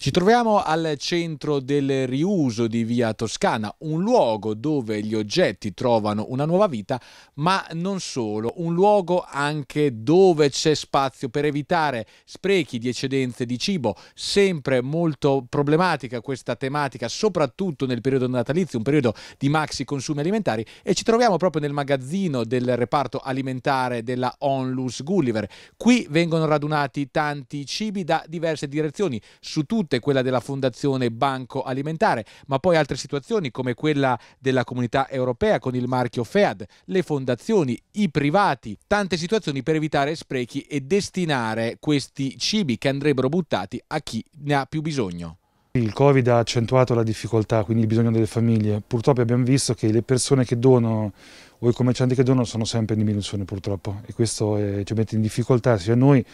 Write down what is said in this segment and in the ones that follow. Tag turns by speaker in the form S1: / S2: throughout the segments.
S1: Ci troviamo al centro del riuso di Via Toscana, un luogo dove gli oggetti trovano una nuova vita, ma non solo, un luogo anche dove c'è spazio per evitare sprechi di eccedenze di cibo, sempre molto problematica questa tematica, soprattutto nel periodo natalizio, un periodo di maxi consumi alimentari e ci troviamo proprio nel magazzino del reparto alimentare della Onlus Gulliver. Qui vengono radunati tanti cibi da diverse direzioni, su tutti recente quella della Fondazione Banco Alimentare, ma poi altre situazioni come quella della comunità europea con il marchio FEAD, le fondazioni, i privati, tante situazioni per evitare sprechi e destinare questi cibi che andrebbero buttati a chi ne ha più bisogno.
S2: Il Covid ha accentuato la difficoltà, quindi il bisogno delle famiglie. Purtroppo abbiamo visto che le persone che donano o i commercianti che donano sono sempre in diminuzione purtroppo e questo eh, ci mette in difficoltà sia noi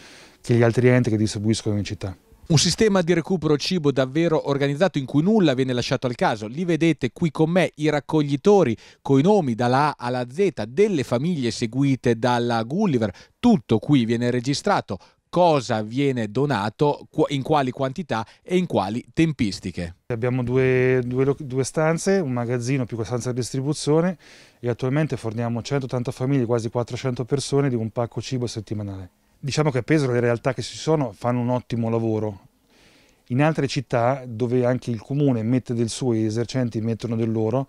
S2: che gli altri enti che distribuiscono in città.
S1: Un sistema di recupero cibo davvero organizzato in cui nulla viene lasciato al caso. Li vedete qui con me i raccoglitori coi nomi dalla A alla Z delle famiglie seguite dalla Gulliver. Tutto qui viene registrato cosa viene donato, in quali quantità e in quali tempistiche.
S2: Abbiamo due, due, due stanze, un magazzino più una stanza di distribuzione e attualmente forniamo 180 famiglie, quasi 400 persone di un pacco cibo settimanale diciamo che a Pesaro le realtà che ci sono fanno un ottimo lavoro. In altre città dove anche il comune mette del suo e gli esercenti mettono del loro,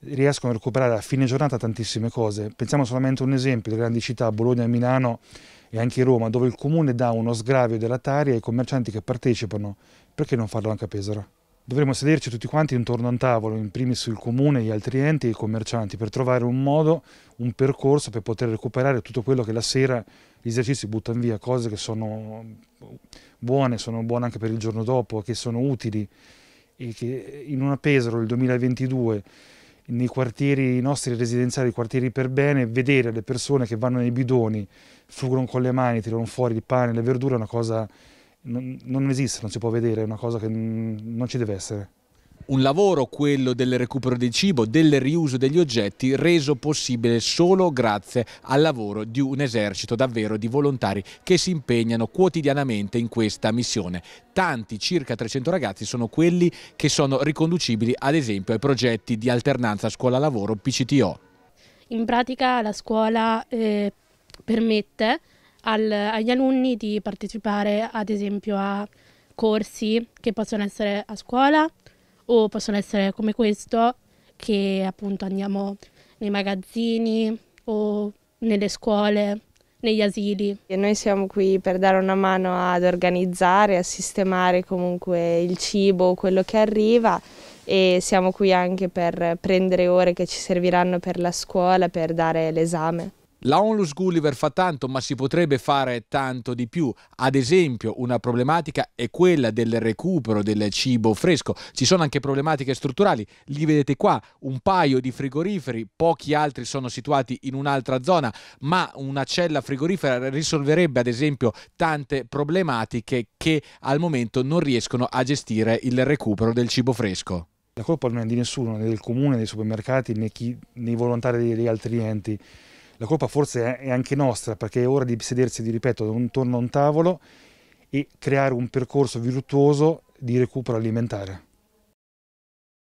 S2: riescono a recuperare a fine giornata tantissime cose. Pensiamo solamente a un esempio, le grandi città, Bologna, Milano e anche Roma, dove il comune dà uno sgravio della tari ai commercianti che partecipano. Perché non farlo anche a Pesaro? Dovremmo sederci tutti quanti intorno a un tavolo, in primis il comune, gli altri enti e i commercianti, per trovare un modo, un percorso per poter recuperare tutto quello che la sera gli esercizi buttano via, cose che sono buone, sono buone anche per il giorno dopo, che sono utili e che in una Pesaro del 2022 nei quartieri nostri residenziali, i quartieri per bene, vedere le persone che vanno nei bidoni, frugano con le mani, tirano fuori il pane, le verdure è una cosa non, non esiste, non si può vedere, è una cosa che non ci deve essere.
S1: Un lavoro, quello del recupero del cibo, del riuso degli oggetti, reso possibile solo grazie al lavoro di un esercito davvero di volontari che si impegnano quotidianamente in questa missione. Tanti, circa 300 ragazzi, sono quelli che sono riconducibili ad esempio ai progetti di alternanza scuola-lavoro PCTO.
S2: In pratica la scuola eh, permette al, agli alunni di partecipare ad esempio a corsi che possono essere a scuola o possono essere come questo che appunto andiamo nei magazzini o nelle scuole, negli asili. E noi siamo qui per dare una mano ad organizzare, a sistemare comunque il cibo, quello che arriva e siamo qui anche per prendere ore che ci serviranno per la scuola, per dare l'esame.
S1: La Onlus Gulliver fa tanto, ma si potrebbe fare tanto di più. Ad esempio, una problematica è quella del recupero del cibo fresco. Ci sono anche problematiche strutturali, li vedete qua, un paio di frigoriferi, pochi altri sono situati in un'altra zona, ma una cella frigorifera risolverebbe ad esempio tante problematiche che al momento non riescono a gestire il recupero del cibo fresco. La colpa non è di nessuno, né
S2: del comune, né dei supermercati, né, chi, né i volontari degli altri enti la colpa forse è anche nostra perché è ora di sedersi, di ripeto, intorno a un tavolo e creare un percorso virtuoso di recupero alimentare.